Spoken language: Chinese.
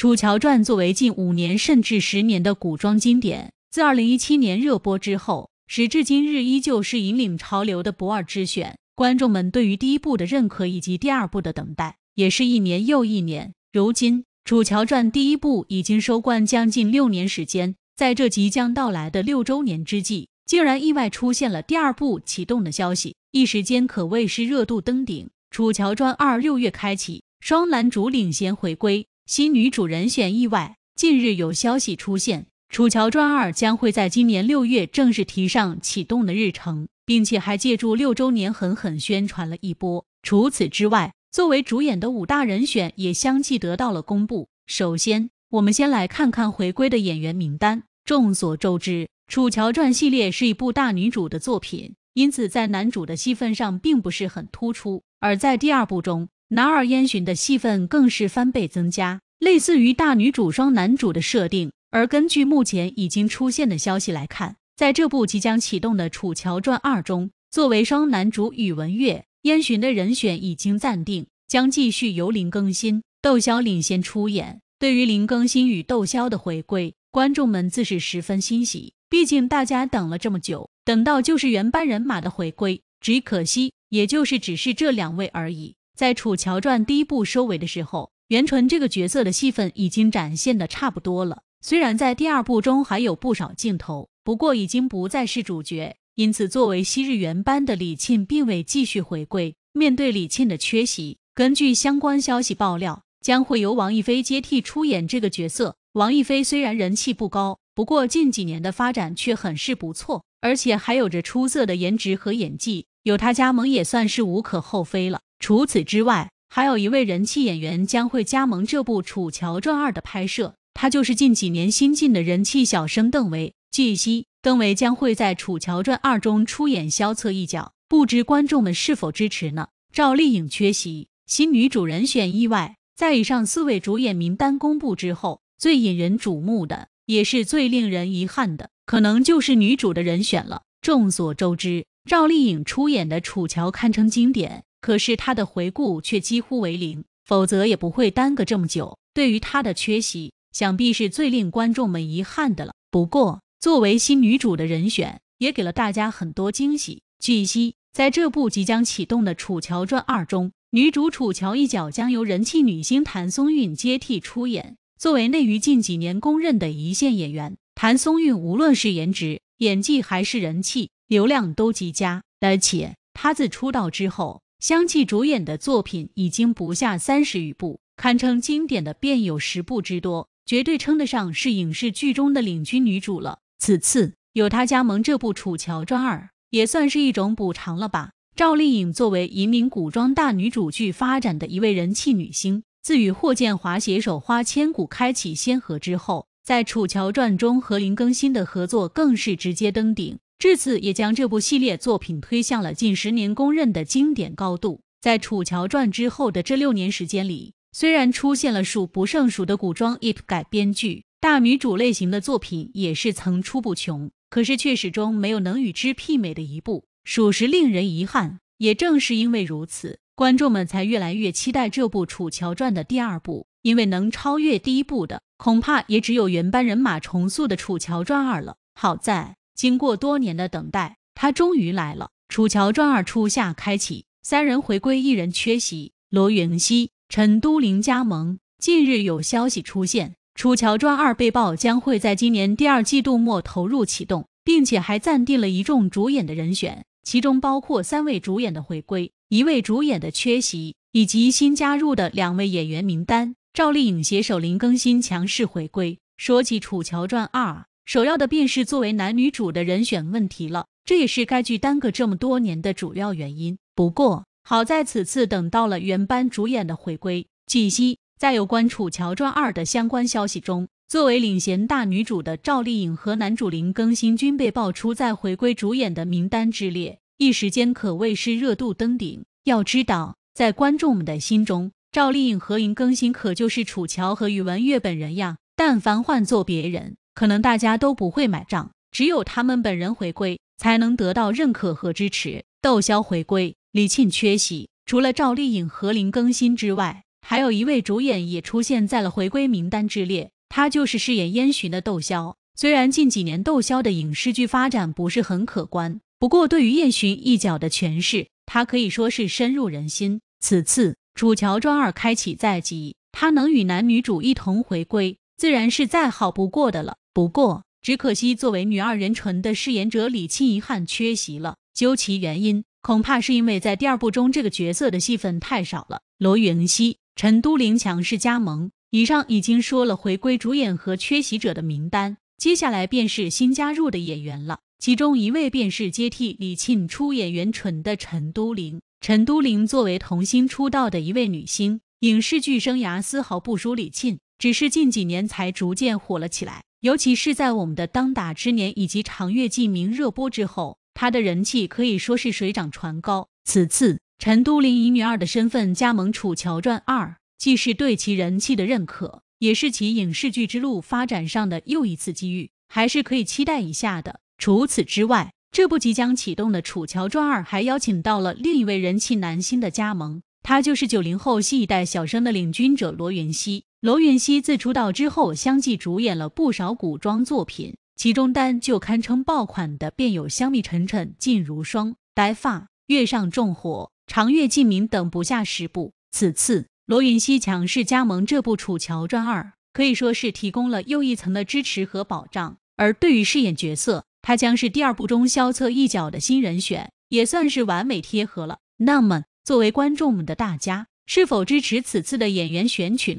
《楚乔传》作为近五年甚至十年的古装经典，自二零一七年热播之后，时至今日依旧是引领潮流的不二之选。观众们对于第一部的认可以及第二部的等待，也是一年又一年。如今，《楚乔传》第一部已经收官将近六年时间，在这即将到来的六周年之际，竟然意外出现了第二部启动的消息，一时间可谓是热度登顶。《楚乔传二》六月开启，双男主领衔回归。新女主人选意外，近日有消息出现，《楚乔传二》将会在今年六月正式提上启动的日程，并且还借助六周年狠狠宣传了一波。除此之外，作为主演的五大人选也相继得到了公布。首先，我们先来看看回归的演员名单。众所周知，《楚乔传》系列是一部大女主的作品，因此在男主的戏份上并不是很突出，而在第二部中。男二燕洵的戏份更是翻倍增加，类似于大女主双男主的设定。而根据目前已经出现的消息来看，在这部即将启动的《楚乔传二》中，作为双男主宇文玥、燕洵的人选已经暂定，将继续由林更新、窦骁领衔出演。对于林更新与窦骁的回归，观众们自是十分欣喜，毕竟大家等了这么久，等到就是原班人马的回归。只可惜，也就是只是这两位而已。在《楚乔传》第一部收尾的时候，袁纯这个角色的戏份已经展现的差不多了。虽然在第二部中还有不少镜头，不过已经不再是主角。因此，作为昔日原班的李沁并未继续回归。面对李沁的缺席，根据相关消息爆料，将会由王一菲接替出演这个角色。王一菲虽然人气不高，不过近几年的发展却很是不错，而且还有着出色的颜值和演技，有她加盟也算是无可厚非了。除此之外，还有一位人气演员将会加盟这部《楚乔传二》的拍摄，他就是近几年新晋的人气小生邓为。据悉，邓为将会在《楚乔传二》中出演萧策一角，不知观众们是否支持呢？赵丽颖缺席，新女主人选意外，在以上四位主演名单公布之后，最引人瞩目的，也是最令人遗憾的，可能就是女主的人选了。众所周知，赵丽颖出演的《楚乔》堪称经典。可是他的回顾却几乎为零，否则也不会耽搁这么久。对于他的缺席，想必是最令观众们遗憾的了。不过，作为新女主的人选，也给了大家很多惊喜。据悉，在这部即将启动的《楚乔传二》中，女主楚乔一角将由人气女星谭松韵接替出演。作为内娱近几年公认的一线演员，谭松韵无论是颜值、演技还是人气、流量都极佳，而且她自出道之后。相继主演的作品已经不下三十余部，堪称经典的便有十部之多，绝对称得上是影视剧中的领军女主了。此次有她加盟这部《楚乔传二》，也算是一种补偿了吧？赵丽颖作为引领古装大女主剧发展的一位人气女星，自与霍建华携手《花千骨》开启先河之后，在《楚乔传》中和林更新的合作更是直接登顶。至此，也将这部系列作品推向了近十年公认的经典高度。在《楚乔传》之后的这六年时间里，虽然出现了数不胜数的古装 ip 改编剧，大女主类型的作品也是层出不穷，可是却始终没有能与之媲美的一部，属实令人遗憾。也正是因为如此，观众们才越来越期待这部《楚乔传》的第二部，因为能超越第一部的，恐怕也只有原班人马重塑的《楚乔传二》了。好在。经过多年的等待，他终于来了。《楚乔传二》初夏开启，三人回归，一人缺席。罗云熙、陈都灵加盟。近日有消息出现，《楚乔传二》被曝将会在今年第二季度末投入启动，并且还暂定了一众主演的人选，其中包括三位主演的回归，一位主演的缺席，以及新加入的两位演员名单。赵丽颖携手林更新强势回归。说起《楚乔传二》。首要的便是作为男女主的人选问题了，这也是该剧耽搁这么多年的主要原因。不过好在此次等到了原班主演的回归。据悉，在有关《楚乔传二》的相关消息中，作为领衔大女主的赵丽颖和男主林更新均被爆出在回归主演的名单之列，一时间可谓是热度登顶。要知道，在观众们的心中，赵丽颖和林更新可就是楚乔和宇文玥本人呀。但凡换做别人。可能大家都不会买账，只有他们本人回归才能得到认可和支持。窦骁回归，李沁缺席，除了赵丽颖和林更新之外，还有一位主演也出现在了回归名单之列，他就是饰演燕洵的窦骁。虽然近几年窦骁的影视剧发展不是很可观，不过对于燕洵一角的诠释，他可以说是深入人心。此次《楚乔传二》开启在即，他能与男女主一同回归，自然是再好不过的了。不过，只可惜作为女二人纯的饰演者李沁遗憾缺席了。究其原因，恐怕是因为在第二部中这个角色的戏份太少了。罗云熙、陈都灵强势加盟。以上已经说了回归主演和缺席者的名单，接下来便是新加入的演员了。其中一位便是接替李沁出演袁纯的陈都灵。陈都灵作为童星出道的一位女星，影视剧生涯丝毫不输李沁，只是近几年才逐渐火了起来。尤其是在我们的当打之年以及《长月烬明》热播之后，他的人气可以说是水涨船高。此次陈都灵以女二的身份加盟《楚乔传二》，既是对其人气的认可，也是其影视剧之路发展上的又一次机遇，还是可以期待一下的。除此之外，这部即将启动的《楚乔传二》还邀请到了另一位人气男星的加盟，他就是九零后新一代小生的领军者罗云熙。罗云熙自出道之后，相继主演了不少古装作品，其中单就堪称爆款的便有《香蜜沉沉烬如霜》《白发》《月上重火》《长月烬明》等不下十部。此次罗云熙强势加盟这部《楚乔传二》，可以说是提供了又一层的支持和保障。而对于饰演角色，他将是第二部中萧策一角的新人选，也算是完美贴合了。那么，作为观众们的大家，是否支持此次的演员选取呢？